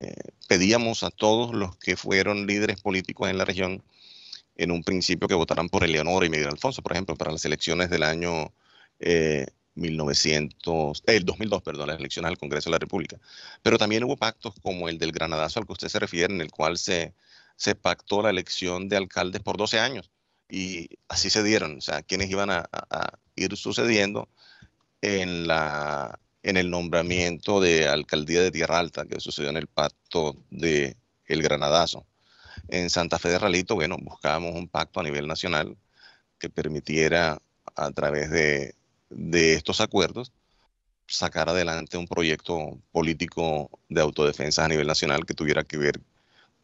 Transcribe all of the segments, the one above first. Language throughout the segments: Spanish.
Eh, pedíamos a todos los que fueron líderes políticos en la región en un principio que votaran por Eleonora y Miguel Alfonso, por ejemplo, para las elecciones del año 1900, eh, eh, el 2002, perdón, las elecciones al Congreso de la República. Pero también hubo pactos como el del Granadazo al que usted se refiere, en el cual se, pactó la elección de alcaldes por 12 años. Y así se dieron, o sea, quienes iban a ir sucediendo en la en el nombramiento de alcaldía de Tierra Alta que sucedió en el pacto de El Granadazo. En Santa Fe de Ralito, bueno, buscábamos un pacto a nivel nacional que permitiera a través de, de estos acuerdos sacar adelante un proyecto político de autodefensa a nivel nacional que tuviera que ver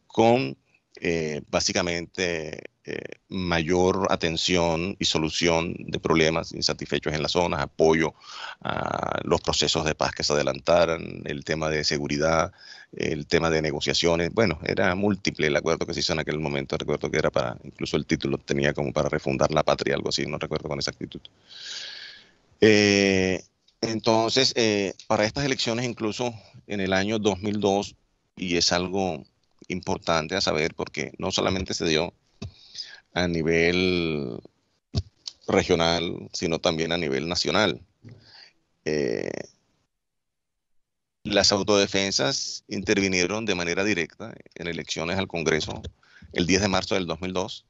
con eh, básicamente eh, mayor atención y solución de problemas insatisfechos en las zonas, apoyo a los procesos de paz que se adelantaran, el tema de seguridad, el tema de negociaciones. Bueno, era múltiple el acuerdo que se hizo en aquel momento. Recuerdo que era para, incluso el título tenía como para refundar la patria, algo así, no recuerdo con exactitud. Eh, entonces, para estas elecciones, incluso en el año 2002, y es algo importante a saber porque no solamente se dio a nivel regional, sino también a nivel nacional. Eh, las autodefensas intervinieron de manera directa en elecciones al Congreso el 10 de marzo del 2002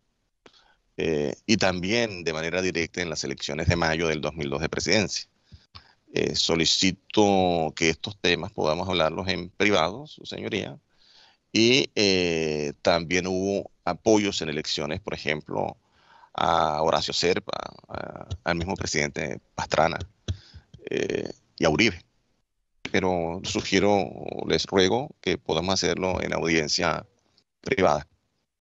eh, y también de manera directa en las elecciones de mayo del 2002 de presidencia. Eh, solicito que estos temas podamos hablarlos en privado, su señoría, y eh, también hubo apoyos en elecciones, por ejemplo, a Horacio Serpa, al mismo presidente Pastrana eh, y a Uribe. Pero sugiero, les ruego que podamos hacerlo en audiencia privada.